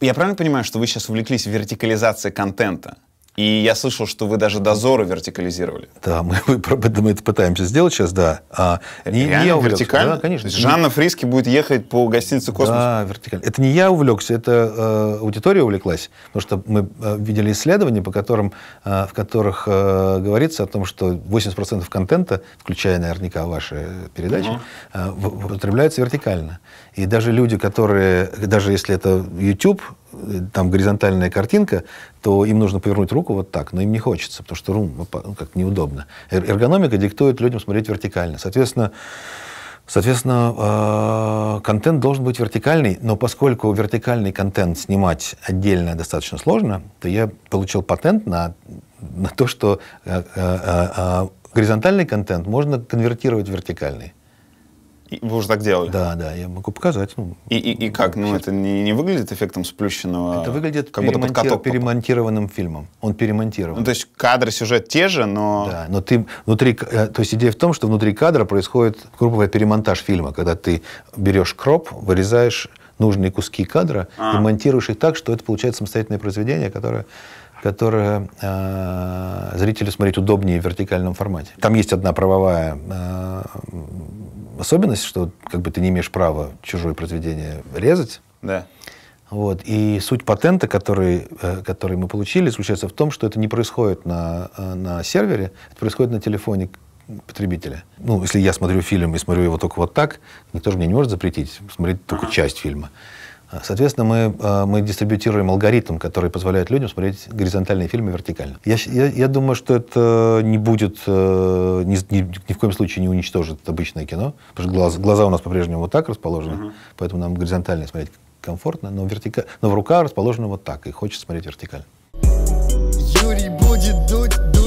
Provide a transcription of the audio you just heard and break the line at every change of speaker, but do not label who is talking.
Я правильно понимаю, что вы сейчас увлеклись вертикализацией контента? И я слышал, что вы даже дозоры вертикализировали. Да, мы, мы это пытаемся сделать сейчас, да. А, не, не я увлекся. вертикально? Да, конечно. То есть Жанна Фриски будет ехать по гостинице «Космос»? Да, вертикально. Это не я увлекся, это э, аудитория увлеклась. Потому что мы э, видели исследования, по которым, э, в которых э, говорится о том, что 80% контента, включая наверняка ваши передачи, угу. э, употребляются вертикально. И даже люди, которые, даже если это YouTube, там горизонтальная картинка, то им нужно повернуть руку вот так, но им не хочется, потому что рум ну, ну как неудобно. Эргономика диктует людям смотреть вертикально. Соответственно, Соответственно, а, контент должен быть вертикальный, но поскольку вертикальный контент снимать отдельно достаточно сложно, то я получил патент на, на то, что а, а, горизонтальный контент можно конвертировать в вертикальный вы уже так делали? Да, да, я могу показать. Ну, и, и, и как? Ну, это не, не выглядит эффектом сплющенного? Это выглядит как будто под каток перемонтированным попал. фильмом. Он перемонтирован. Ну, то есть кадры, сюжет те же, но... Да, но ты внутри... Э, то есть идея в том, что внутри кадра происходит, групповой перемонтаж фильма, когда ты берешь кроп, вырезаешь нужные куски кадра а. и монтируешь их так, что это получается самостоятельное произведение, которое которое э, зрителю смотреть удобнее в вертикальном формате. Там есть одна правовая э, особенность, что как бы ты не имеешь права чужое произведение резать. Да. Вот. И суть патента, который, э, который мы получили, заключается в том, что это не происходит на, э, на сервере, это происходит на телефоне потребителя. Ну, если я смотрю фильм и смотрю его только вот так, никто же мне не может запретить смотреть только часть фильма. Соответственно, мы, э, мы дистрибьютируем алгоритм, который позволяет людям смотреть горизонтальные фильмы вертикально. Я, я, я думаю, что это не будет, э, ни, ни, ни в коем случае не уничтожит обычное кино, потому что глаз, глаза у нас по-прежнему вот так расположены, uh-huh. поэтому нам горизонтально смотреть комфортно, но, вертика... но рука расположена вот так, и хочется смотреть вертикально. Юрий будет дуть